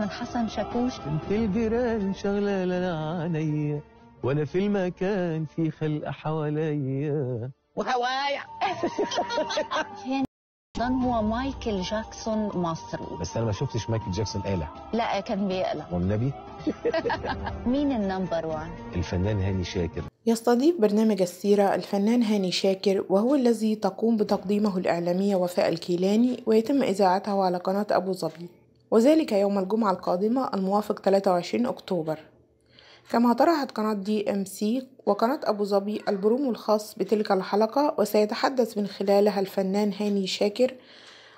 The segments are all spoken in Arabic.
من حسن شاكوش بنت الجيران شغلة عينيا وانا في المكان في خلق حواليا وهوايا كان هو مايكل جاكسون مصري بس انا ما شفتش مايكل جاكسون قلع لا كان بيقلع والنبي مين النمبر وان الفنان هاني شاكر يستضيف برنامج السيرة الفنان هاني شاكر وهو الذي تقوم بتقديمه الإعلامية وفاء الكيلاني ويتم إذاعته على قناة أبو ظبي وذلك يوم الجمعة القادمة الموافق 23 أكتوبر كما طرحت قناة دي ام سي وقناة أبو ظبي البرومو الخاص بتلك الحلقة وسيتحدث من خلالها الفنان هاني شاكر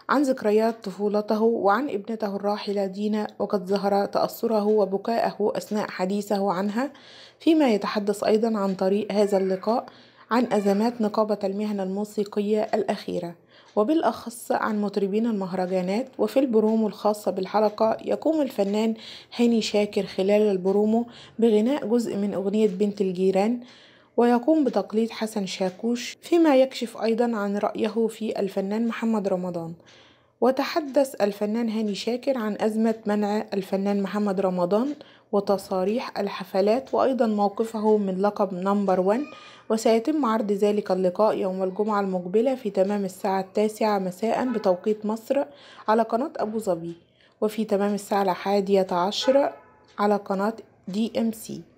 عن ذكريات طفولته وعن ابنته الراحلة دينا وقد ظهر تأثره وبكاءه أثناء حديثه عنها فيما يتحدث أيضا عن طريق هذا اللقاء عن أزمات نقابة المهنة الموسيقية الأخيرة وبالأخص عن مطربين المهرجانات وفي البرومو الخاصة بالحلقة يقوم الفنان هاني شاكر خلال البرومو بغناء جزء من أغنية بنت الجيران ويقوم بتقليد حسن شاكوش فيما يكشف أيضا عن رأيه في الفنان محمد رمضان وتحدث الفنان هاني شاكر عن أزمة منع الفنان محمد رمضان وتصاريح الحفلات وأيضا موقفه من لقب نمبر 1 وسيتم عرض ذلك اللقاء يوم الجمعة المقبلة في تمام الساعة التاسعة مساء بتوقيت مصر على قناة أبو ظبي وفي تمام الساعة الحادية عشرة على قناة دي ام سي